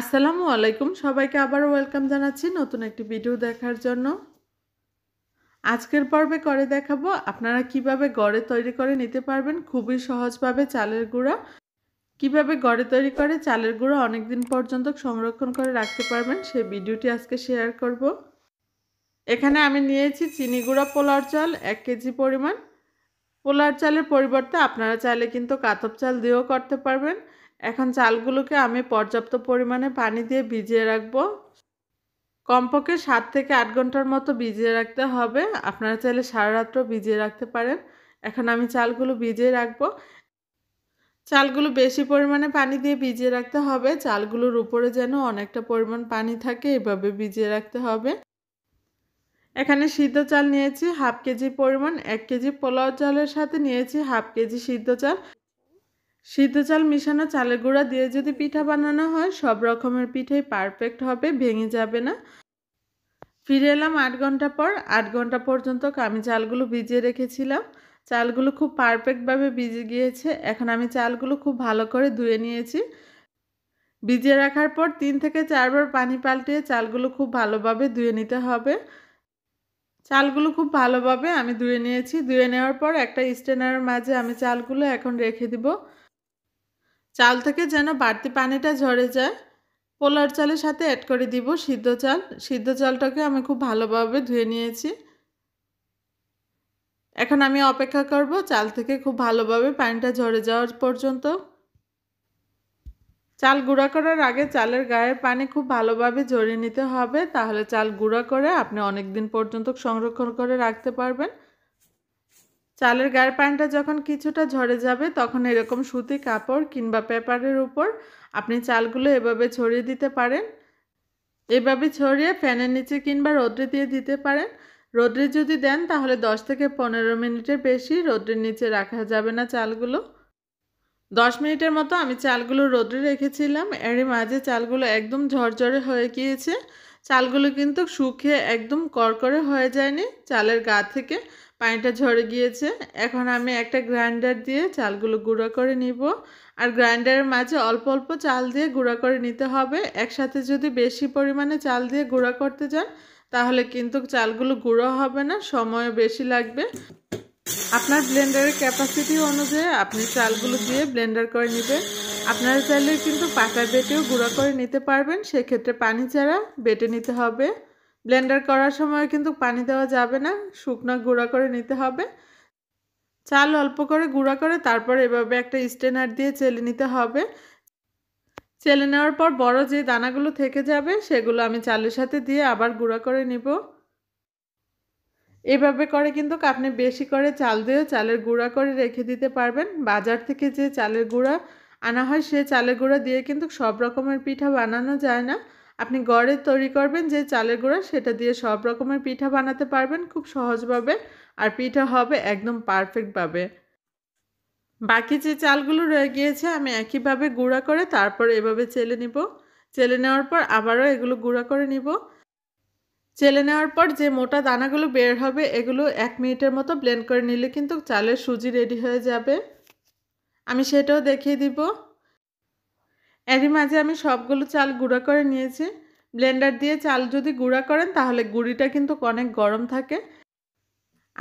আসসালামু আলাইকুম সবাইকে আবার ওয়েলকাম জানাচ্ছি নতুন একটি ভিডিও দেখার জন্য আজকের পর্বে করে দেখাবো আপনারা কিভাবে গড়ে তৈরি করে নিতে পারবেন খুবই সহজভাবে চালের গুঁড়া কিভাবে গড়ে তৈরি করে চালের গুঁড়ো অনেক দিন পর্যন্ত সংরক্ষণ করে রাখতে পারবেন সেই ভিডিওটি আজকে শেয়ার করব। এখানে আমি নিয়েছি চিনি গুঁড়া পোলার চাল এক কেজি পরিমাণ পোলার চালের পরিবর্তে আপনারা চাইলে কিন্তু কাতব চাল দিয়েও করতে পারবেন এখন চালগুলোকে আমি পর্যাপ্ত পরিমাণে পানি দিয়ে ভিজিয়ে রাখবো কমপক্ষে সাত থেকে আট ঘন্টার মতো ভিজিয়ে রাখতে হবে আপনারা চাইলে সারা রাত্র ভিজিয়ে রাখতে পারেন এখন আমি চালগুলো ভিজিয়ে রাখবো চালগুলো বেশি পরিমাণে পানি দিয়ে ভিজিয়ে রাখতে হবে চালগুলোর উপরে যেন অনেকটা পরিমাণ পানি থাকে এভাবে ভিজিয়ে রাখতে হবে এখানে সিদ্ধ চাল নিয়েছি হাফ কেজি পরিমাণ এক কেজি পোলাও চালের সাথে নিয়েছি হাফ কেজি সিদ্ধ চাল সিদ্ধ চাল মিশানো চালের গুঁড়া দিয়ে যদি পিঠা বানানো হয় সব রকমের পিঠাই পারফেক্ট হবে ভেঙে যাবে না ফিরে এলাম আট ঘন্টা পর আট ঘন্টা পর্যন্ত আমি চালগুলো ভিজিয়ে রেখেছিলাম চালগুলো খুব পারফেক্টভাবে ভিজে গিয়েছে এখন আমি চালগুলো খুব ভালো করে ধুয়ে নিয়েছি ভিজিয়ে রাখার পর তিন থেকে চারবার পানি পাল্টিয়ে চালগুলো খুব ভালোভাবে ধুয়ে নিতে হবে চালগুলো খুব ভালোভাবে আমি ধুয়ে নিয়েছি ধুয়ে নেওয়ার পর একটা স্টেনারের মাঝে আমি চালগুলো এখন রেখে দেবো চাল থেকে যেন বাড়তি পানিটা ঝরে যায় পোলার চালের সাথে অ্যাড করে দিব সিদ্ধ চাল সিদ্ধ চালটাকে আমি খুব ভালোভাবে ধুয়ে নিয়েছি এখন আমি অপেক্ষা করব চাল থেকে খুব ভালোভাবে পানিটা ঝরে যাওয়ার পর্যন্ত চাল গুঁড়া করার আগে চালের গায়ের পানি খুব ভালোভাবে ঝরিয়ে নিতে হবে তাহলে চাল গুঁড়া করে আপনি অনেক দিন পর্যন্ত সংরক্ষণ করে রাখতে পারবেন চালের গায়ের পানিটা যখন কিছুটা ঝরে যাবে তখন এরকম সুতি কাপড় কিংবা পেপারের উপর আপনি চালগুলো এভাবে ছড়িয়ে দিতে পারেন এভাবে ছড়িয়ে ফ্যানের নিচে কিংবা রোদ্রে দিয়ে দিতে পারেন রোদ্রে যদি দেন তাহলে 10 থেকে পনেরো মিনিটের বেশি রোদ্রের নিচে রাখা যাবে না চালগুলো 10 মিনিটের মতো আমি চালগুলো রোদ্রে রেখেছিলাম এরই মাঝে চালগুলো একদম ঝরঝরে হয়ে গিয়েছে চালগুলো কিন্তু শুকিয়ে একদম করকরে হয়ে যায়নি চালের গা থেকে পানিটা ঝরে গিয়েছে এখন আমি একটা গ্রাইন্ডার দিয়ে চালগুলো গুঁড়ো করে নিব আর গ্রাইন্ডারের মাঝে অল্প অল্প চাল দিয়ে গুঁড়া করে নিতে হবে একসাথে যদি বেশি পরিমাণে চাল দিয়ে গুঁড়া করতে যান তাহলে কিন্তু চালগুলো গুঁড়ো হবে না সময় বেশি লাগবে আপনার ব্লেন্ডারের ক্যাপাসিটি অনুযায়ী আপনি চালগুলো দিয়ে ব্লেন্ডার করে নেবেন আপনারা চাইলে কিন্তু পাটা বেটেও গুঁড়া করে নিতে পারবেন সেক্ষেত্রে পানি ছাড়া বেটে নিতে হবে ব্লেন্ডার করার সময় কিন্তু পানি দেওয়া যাবে না শুকনো গুঁড়া করে নিতে হবে চাল অল্প করে গুঁড়া করে তারপর এভাবে একটা স্টেনার দিয়ে চেলে নিতে হবে চেলে নেওয়ার পর বড় যে দানাগুলো থেকে যাবে সেগুলো আমি চালের সাথে দিয়ে আবার গুঁড়া করে নিব এভাবে করে কিন্তু আপনি বেশি করে চাল দিয়ে চালের গুঁড়া করে রেখে দিতে পারবেন বাজার থেকে যে চালের গুঁড়া আনা হয় সে চালের গুঁড়া দিয়ে কিন্তু সব রকমের পিঠা বানানো যায় না আপনি গড়ে তৈরি করবেন যে চালের গুঁড়া সেটা দিয়ে সব রকমের পিঠা বানাতে পারবেন খুব সহজভাবে আর পিঠা হবে একদম পারফেক্টভাবে বাকি যে চালগুলো রয়ে গিয়েছে আমি একইভাবে গুঁড়া করে তারপর এভাবে চেলে নিব চেলে নেওয়ার পর আবারও এগুলো গুঁড়া করে নিব চেলে নেওয়ার পর যে মোটা দানাগুলো বের হবে এগুলো এক মিনিটের মতো ব্লেন্ড করে নিলে কিন্তু চালের সুজি রেডি হয়ে যাবে আমি সেটাও দেখিয়ে দিব এরই মাঝে আমি সবগুলো চাল গুঁড়া করে নিয়েছি ব্লেন্ডার দিয়ে চাল যদি গুঁড়া করেন তাহলে গুড়িটা কিন্তু অনেক গরম থাকে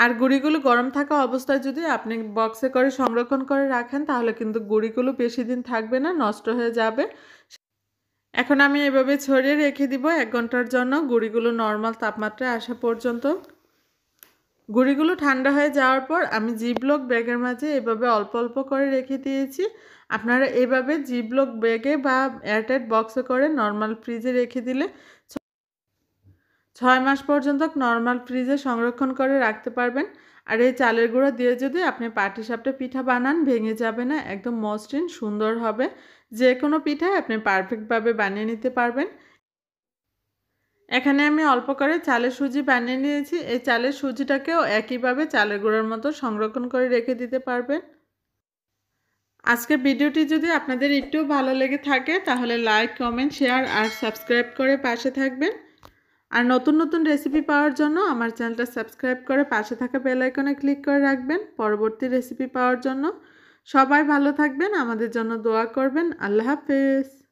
আর গুঁড়িগুলো গরম থাকা অবস্থায় যদি আপনি বক্সে করে সংরক্ষণ করে রাখেন তাহলে কিন্তু গুঁড়িগুলো বেশি দিন থাকবে না নষ্ট হয়ে যাবে এখন আমি এভাবে ছড়িয়ে রেখে দিব এক ঘন্টার জন্য গুঁড়িগুলো নর্মাল তাপমাত্রায় আসা পর্যন্ত গুঁড়িগুলো ঠান্ডা হয়ে যাওয়ার পর আমি জিবলক ব্যাগের মাঝে এভাবে অল্প অল্প করে রেখে দিয়েছি আপনারা এভাবে জিবলক ব্যাগে বা এয়ারটাইট বক্সে করে নর্মাল ফ্রিজে রেখে দিলে ছয় মাস পর্যন্ত নর্মাল ফ্রিজে সংরক্ষণ করে রাখতে পারবেন আর এই চালের গুঁড়ো দিয়ে যদি আপনি পাটি সাপটা পিঠা বানান ভেঙে যাবে না একদম মসৃণ সুন্দর হবে যে কোনো পিঠায় আপনি পারফেক্টভাবে বানিয়ে নিতে পারবেন এখানে আমি অল্প করে চালের সুজি বানিয়ে নিয়েছি এই চালের সুজিটাকেও একইভাবে চালের গুঁড়োর মতো সংরক্ষণ করে রেখে দিতে পারবেন আজকের ভিডিওটি যদি আপনাদের একটু ভালো লেগে থাকে তাহলে লাইক কমেন্ট শেয়ার আর সাবস্ক্রাইব করে পাশে থাকবেন আর নতুন নতুন রেসিপি পাওয়ার জন্য আমার চ্যানেলটা সাবস্ক্রাইব করে পাশে থাকা বেলাইকনে ক্লিক করে রাখবেন পরবর্তী রেসিপি পাওয়ার জন্য সবাই ভালো থাকবেন আমাদের জন্য দোয়া করবেন আল্লাহ হাফেজ